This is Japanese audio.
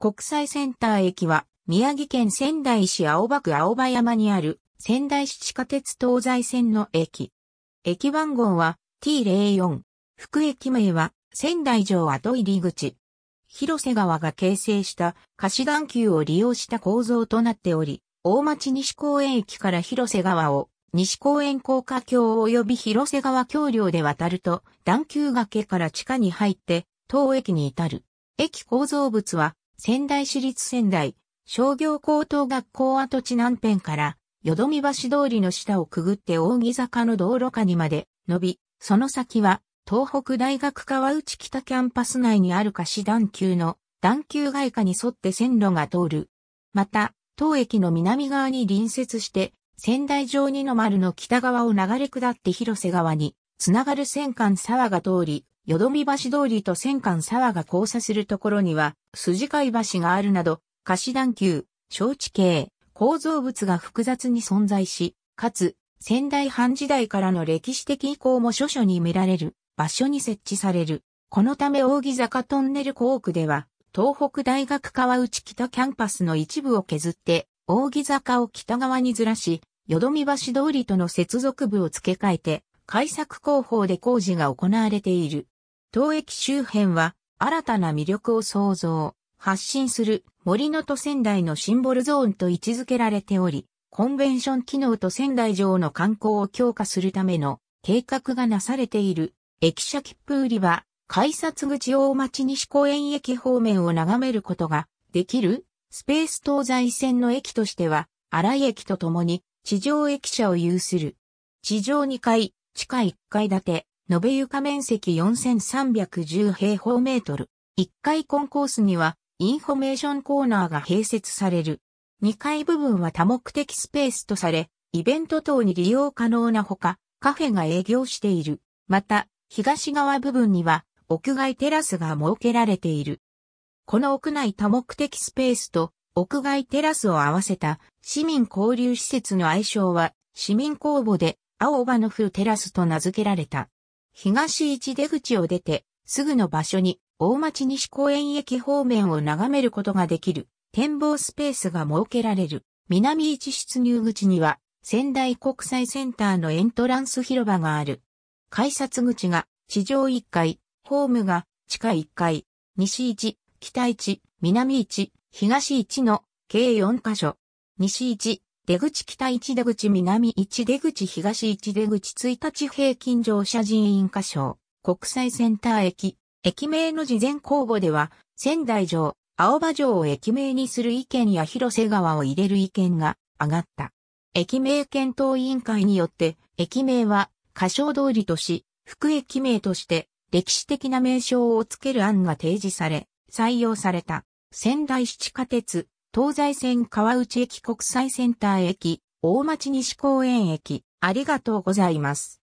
国際センター駅は、宮城県仙台市青葉区青葉山にある仙台市地下鉄東西線の駅。駅番号は T04。副駅名は仙台城跡入口。広瀬川が形成した貸し段丘を利用した構造となっており、大町西公園駅から広瀬川を西公園高架橋及び広瀬川橋梁で渡ると、段丘崖から地下に入って、当駅に至る。駅構造物は仙台市立仙台、商業高等学校跡地南辺から、よどみ橋通りの下をくぐって扇坂の道路下にまで伸び、その先は、東北大学川内北キャンパス内にある貸し段丘の段丘外下に沿って線路が通る。また、当駅の南側に隣接して、仙台城二の丸の北側を流れ下って広瀬川に、つながる戦艦沢が通り、淀み橋通りと戦艦沢が交差するところには、筋貝橋があるなど、貸し段級、小地形、構造物が複雑に存在し、かつ、仙台藩時代からの歴史的遺構も諸々に見られる場所に設置される。このため扇坂トンネル工区では、東北大学川内北キャンパスの一部を削って、扇坂を北側にずらし、淀み橋通りとの接続部を付け替えて、改作工法で工事が行われている。当駅周辺は新たな魅力を創造、発信する森のと仙台のシンボルゾーンと位置づけられており、コンベンション機能と仙台城の観光を強化するための計画がなされている駅舎切符売り場、改札口大町西公園駅方面を眺めることができるスペース東西線の駅としては、荒井駅とともに地上駅舎を有する。地上2階、地下1階建て、延べ床面積4310平方メートル。1階コンコースには、インフォメーションコーナーが併設される。2階部分は多目的スペースとされ、イベント等に利用可能なほか、カフェが営業している。また、東側部分には、屋外テラスが設けられている。この屋内多目的スペースと屋外テラスを合わせた市民交流施設の愛称は市民公募で青葉の風テラスと名付けられた。東市出口を出て、すぐの場所に、大町西公園駅方面を眺めることができる、展望スペースが設けられる。南市出入口には、仙台国際センターのエントランス広場がある。改札口が地上1階、ホームが地下1階、西市、北市、南市、東市の計4カ所。西市、出口北1出口南1出口東1出口1日平均乗車人員箇所、国際センター駅、駅名の事前公募では、仙台城、青葉城を駅名にする意見や広瀬川を入れる意見が上がった。駅名検討委員会によって、駅名は、歌唱通りとし、副駅名として、歴史的な名称を付ける案が提示され、採用された。仙台市地下鉄、東西線川内駅国際センター駅、大町西公園駅、ありがとうございます。